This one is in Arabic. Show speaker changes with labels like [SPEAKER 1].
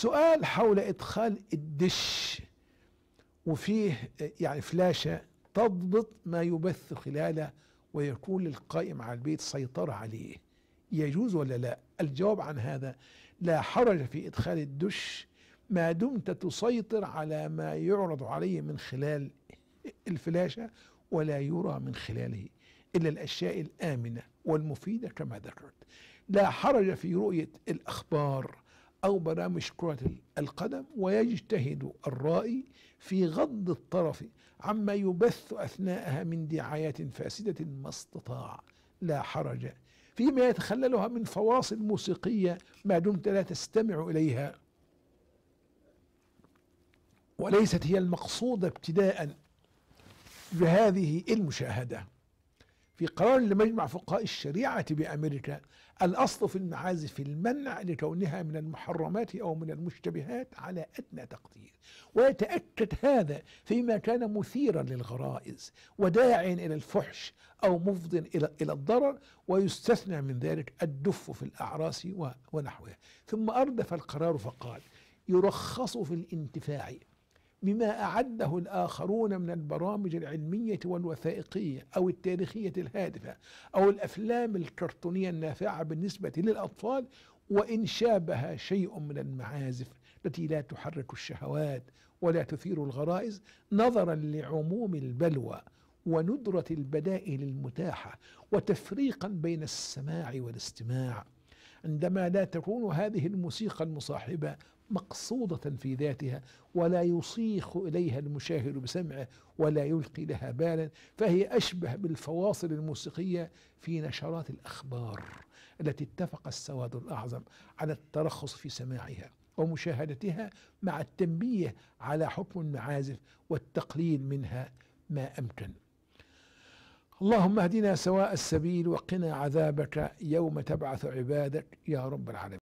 [SPEAKER 1] سؤال حول ادخال الدش وفيه يعني فلاشه تضبط ما يبث خلاله ويكون للقائم على البيت سيطره عليه يجوز ولا لا الجواب عن هذا لا حرج في ادخال الدش ما دمت تسيطر على ما يعرض عليه من خلال الفلاشه ولا يرى من خلاله الا الاشياء الامنه والمفيده كما ذكرت لا حرج في رؤيه الاخبار أو برامج كرة القدم ويجتهد الرائي في غض الطرف عما يبث أثناءها من دعايات فاسدة ما استطاع لا حرج فيما يتخللها من فواصل موسيقية ما دمت لا تستمع إليها وليست هي المقصودة ابتداء بهذه المشاهدة في قرار لمجمع فقهاء الشريعة بأمريكا الأصل في المعازف المنع لكونها من المحرمات أو من المشتبهات على أدنى تقدير ويتأكد هذا فيما كان مثيرا للغرائز وداع إلى الفحش أو مفض إلى, إلى الضرر ويستثنى من ذلك الدف في الأعراس ونحوها ثم أردف القرار فقال يرخص في الانتفاع بما أعده الآخرون من البرامج العلمية والوثائقية أو التاريخية الهادفة أو الأفلام الكرتونية النافعة بالنسبة للأطفال وإن شابها شيء من المعازف التي لا تحرك الشهوات ولا تثير الغرائز نظرا لعموم البلوى وندرة البدائل المتاحة وتفريقا بين السماع والاستماع عندما لا تكون هذه الموسيقى المصاحبة مقصودة في ذاتها ولا يصيخ إليها المشاهد بسمعه ولا يلقي لها بالا فهي أشبه بالفواصل الموسيقية في نشرات الأخبار التي اتفق السواد الأعظم على الترخص في سماعها ومشاهدتها مع التنبيه على حكم المعازف والتقليل منها ما أمكن اللهم اهدنا سواء السبيل وقنا عذابك يوم تبعث عبادك يا رب العالمين